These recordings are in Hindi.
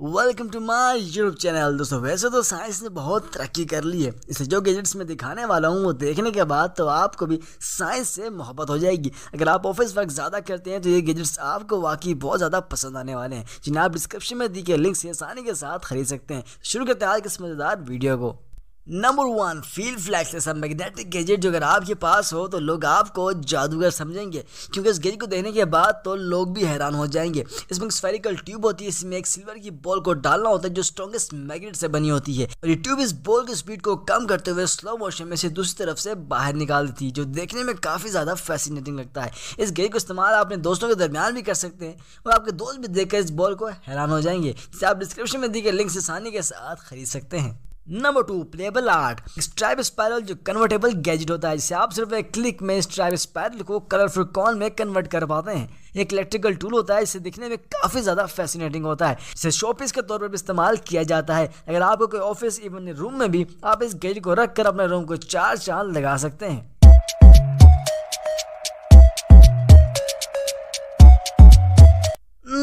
welcome to my YouTube channel दोस्तों वैसे तो साइंस ने बहुत तरक्की कर ली है इसे जो गैजेट्स में दिखाने वाला हूँ वो देखने के बाद तो आपको भी साइंस से मोहब्बत हो जाएगी अगर आप ऑफिस वर्क ज़्यादा करते हैं तो ये गैजेट्स आपको वाकई बहुत ज़्यादा पसंद आने वाले हैं जिन्हें आप डिस्क्रिप्शन में दी गए लिंक्स आसानी के साथ खरीद सकते हैं शुरू करते हैं आज इस मज़ेदार वीडियो को नंबर वन फील फ्लैक्स ऐसा मैग्नेटिक गैजेट जो अगर आपके पास हो तो लोग आपको जादूगर समझेंगे क्योंकि इस गैजेट को देखने के बाद तो लोग भी हैरान हो जाएंगे इसमें एक स्फेरिकल ट्यूब होती है इसमें एक सिल्वर की बॉल को डालना होता है जो स्ट्रॉन्गेस्ट मैग्नेट से बनी होती है और ये ट्यूब इस बॉल की स्पीड को कम करते हुए स्लो मोशन में से दूसरी तरफ से बाहर निकाल देती है जो देखने में काफ़ी ज़्यादा फैसिनेटिंग लगता है इस गैजेट को इस्तेमाल अपने दोस्तों के दरमियान भी कर सकते हैं और आपके दोस्त भी देखकर इस बॉल को हैरान हो जाएंगे जिसे आप डिस्क्रिप्शन में दी गई लिंक से आसानी के साथ खरीद सकते हैं number two playable art stripe spiral जो कन्वर्टेबल गैजेट होता है जिसे आप सिर्फ एक क्लिक में स्ट्राइप स्पायरल को कलरफुल कॉन में कन्वर्ट कर पाते हैं एक इलेक्ट्रिकल टूल होता है इसे दिखने में काफ़ी ज़्यादा फैसिनेटिंग होता है इसे शोपीस के तौर पर भी इस्तेमाल किया जाता है अगर आपको कोई ऑफिस इवन रूम में भी आप इस गैजेट को रख कर अपने रूम को चार चांद लगा सकते हैं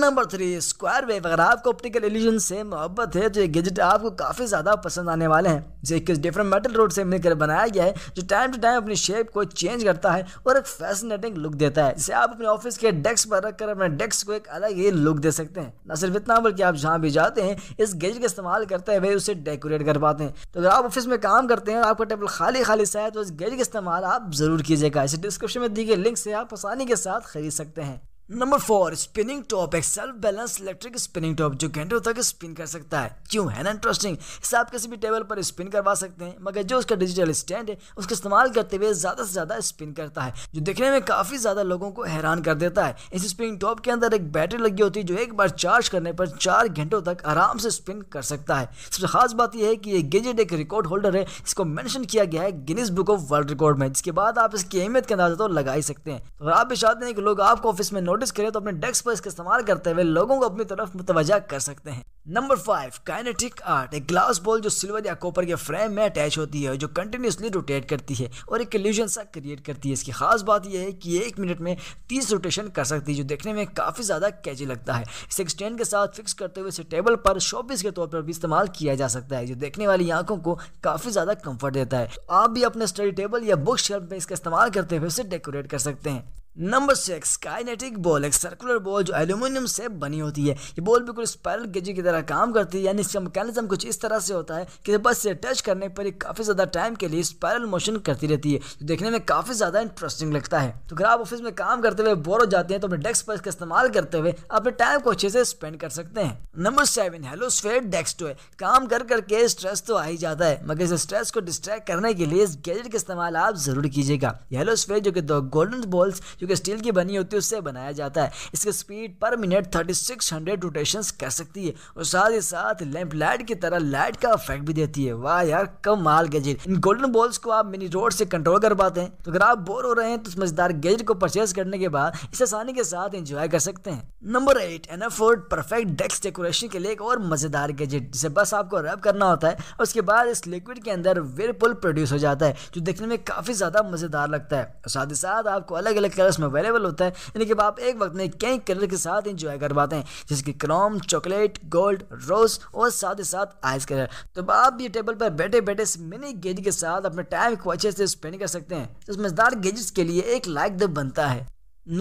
नंबर थ्री स्क्वायर वेव अगर आपको ऑप्टिकल एल्यूजन से मोहब्बत है तो ये गैजेट आपको काफ़ी ज़्यादा पसंद आने वाले हैं जो एक डिफरेंट मेटल रोड से मिलकर बनाया गया है जो टाइम टू टाइम अपनी शेप को चेंज करता है और एक फैसिनेटिंग लुक देता है जिसे आप अपने ऑफिस के डेस्क पर रखकर अपने डेस्क को एक अलग ही लुक दे सकते हैं न सिर्फ इतना बल्कि आप जहाँ भी जाते हैं इस गैजेट का इस्तेमाल करते हुए उसे डेकोरेट कर पाते हैं तो अगर आप ऑफिस में काम करते हैं और आपका टेबल खाली खाली सा है तो इस गैजेट का इस्तेमाल आप जरूर कीजिएगा इसे डिस्क्रिप्शन में दी गई लिंक से आप आसानी के साथ खरीद सकते हैं नंबर फोर स्पिनिंग टॉप एक self balance electric spinning top जो घंटों तक स्पिन कर सकता है क्यों है ना इंटरेस्टिंग इसे आप किसी भी टेबल पर स्पिन करवा सकते हैं मगर जो उसका डिजिटल स्टैंड है उसका इस्तेमाल करते हुए ज़्यादा से ज़्यादा स्पिन करता है जो देखने में काफ़ी ज़्यादा लोगों को हैरान कर देता है इस स्पिनिंग टॉप के अंदर एक बैटरी लगी होती है जो एक बार चार्ज करने पर चार घंटों तक आराम से स्पिन कर सकता है सबसे खास बात यह है कि ये गेजेट एक रिकॉर्ड होल्डर है इसको मैंशन किया गया है Guinness book of world record में जिसके बाद आप इसकी अहमियत के अंदाजा तो लगा ही सकते हैं तो आप भी चाहते हैं कि लोग आपको ऑफिस में नोट नोटिस करें तो अपने डेस्क पर इसका इस्तेमाल करते हुए लोगों को अपनी तरफ मुतवजा कर सकते हैं नंबर फाइव काइनेटिक आर्ट एक ग्लास बॉल जो सिल्वर या कॉपर के फ्रेम में अटैच होती है जो कंटिन्यूसली रोटेट करती है और एक इल्यूजन सा क्रिएट करती है इसकी खास बात यह है कि एक मिनट में तीस रोटेशन कर सकती है जो देखने में काफ़ी ज़्यादा कैची लगता है इसे एक स्टैंड के साथ फिक्स करते हुए इसे टेबल पर शॉपिस के तौर पर भी इस्तेमाल किया जा सकता है जो देखने वाली आंखों को काफ़ी ज़्यादा कम्फर्ट देता है आप भी अपने स्टडी टेबल या बुक शेल्फ में इसका इस्तेमाल करते हुए इसे डेकोरेट कर सकते हैं नंबर सिक्स काइनेटिक बॉल एक सर्कुलर बॉल जो एल्यूमिनियम से बनी होती है ये बॉल बिल्कुल स्पायरल गेजी की तरह काम करती है यानी इसका मैकेनिज्म कुछ इस तरह से होता है कि बस से टच करने पर ये काफ़ी ज़्यादा टाइम के लिए स्पायरल मोशन करती रहती है जो तो देखने में काफ़ी ज़्यादा इंटरेस्टिंग लगता है तो अगर आप ऑफिस में काम करते हुए बोर हो जाते हैं तो अपने डेस्क पर इसका इस्तेमाल करते हुए अपने टाइम को अच्छे से स्पेंड कर सकते हैं number seven hello sweat desk toy काम कर करके स्ट्रेस तो आ ही जाता है मगर इस स्ट्रेस को डिस्ट्रैक्ट करने के लिए इस गैजेट का इस्तेमाल आप जरूर कीजिएगा हेलो स्वेट जो कि दो गोल्डन बॉल्स जो कि स्टील की बनी होती है उससे बनाया जाता है इसकी speed per minute thirty six hundred rotation कर सकती है और साथ ही साथ लैंप लाइट की तरह लाइट का इफेक्ट भी देती है वाह यार कमाल गजेट इन गोल्डन बॉल्स को आप मिनी रोड से कंट्रोल कर पाते हैं तो अगर आप बोर हो रहे हैं तो मजेदार गैजेट को परचेज करने के बाद इसे आसानी के साथ एंजॉय कर सकते हैं number eight an afford perfect desk decoration के लिए एक और मजेदार गैजेट जिसे बस आपको रब करना होता है और उसके बाद इस लिक्विड के अंदर वेरपुल प्रोड्यूस हो जाता है जो देखने में काफी ज्यादा मजेदार लगता है साथ ही साथ आपको अलग अलग कलर कलर्स में अवेलेबल होता है यानी कि आप एक वक्त में कई कलर के साथ इंजॉय कर पाते हैं जैसे कि क्रोम चॉकलेट गोल्ड रोज और साथ ही साथ आइस कलर तो आप ये टेबल पर बैठे बैठे इस मिनी गेज के साथ अपने टाइम को अच्छे से स्पेंड कर सकते हैं इस मजेदार गेजेट्स के लिए एक लाइक द बनता है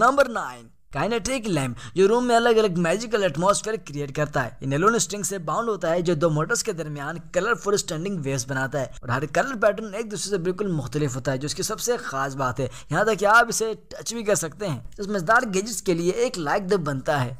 नंबर नाइन काइनेटिक लैम्प जो रूम में अलग अलग मैजिकल एटमॉस्फेयर क्रिएट करता है इन एलोन स्ट्रिंग से बाउंड होता है जो दो मोटर्स के दरमियान कलरफुल स्टैंडिंग वेव्स बनाता है और हर कलर पैटर्न एक दूसरे से बिल्कुल मुख्तलिफ होता है जो इसकी सबसे खास बात है यहाँ तक कि आप इसे टच भी कर सकते हैं इस मजदार गेजेट्स के लिए एक लाइक दब बनता है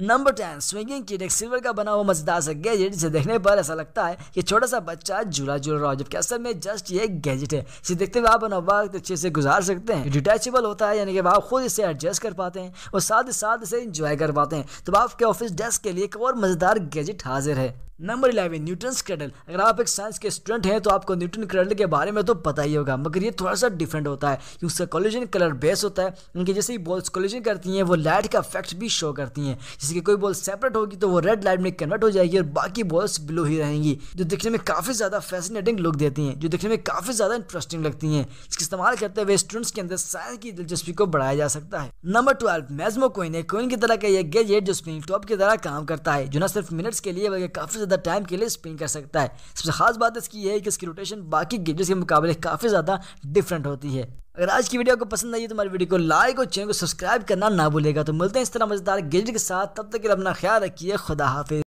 नंबर टेन स्विंगिंग किट एक सिल्वर का बना हुआ मजेदार सा गैजेट जिसे देखने पर ऐसा लगता है कि छोटा सा बच्चा झूला झूल रहा हो जबकि असल में जस्ट ये गैजेट है इसे देखते हुए आप अपना वक्त अच्छे से गुजार सकते हैं डिटैचेबल होता है यानी कि आप खुद इसे एडजस्ट कर पाते हैं और साथ ही साथ इसे इंजॉय कर पाते हैं तो आपके ऑफिस डेस्क के लिए एक और मजेदार गैजेट हाजिर है नंबर इलेवन न्यूटन क्रेडल अगर आप एक साइंस के स्टूडेंट हैं तो आपको न्यूटन क्रेडल के बारे में तो पता ही होगा मगर ये थोड़ा सा डिफरेंट होता है कि उसका कॉलेजन कलर बेस होता है उनके जैसे ही बॉल्स कॉलेजन करती हैं वो लाइट का इफेक्ट भी शो करती हैं जैसे कि कोई बॉल सेपरेट होगी तो वो रेड लाइट में कन्वर्ट हो जाएगी और बाकी बॉल्स ब्लू ही रहेंगी जो दिखने में काफ़ी ज़्यादा फैसिनेटिंग लुक देती हैं जो दिखने में काफ़ी ज़्यादा इंटरेस्टिंग लगती हैं इसका इस्तेमाल करते हुए स्टूडेंट्स के अंदर साइंस की दिलचस्पी को बढ़ाया जा सकता है नंबर ट्वेल्व मेजमो कोइन है कोइन की तरह का यह गैजेट जो स्प्रिंग टॉप की तरह काम करता है जो न सिर्फ मिनट्स के लिए बल्कि काफ़ी ज़्यादा टाइम के लिए स्पिन कर सकता है सबसे खास बात इसकी यह है कि इसकी रोटेशन बाकी गेजेस के मुकाबले काफ़ी ज़्यादा डिफरेंट होती है अगर आज की वीडियो आपको पसंद आई तो हमारी वीडियो को लाइक और चैनल को सब्सक्राइब करना ना भूलेगा तो मिलते हैं इस तरह मज़ेदार गेजेट के साथ तब तक के अपना ख्याल रखिए खुदा हाफिज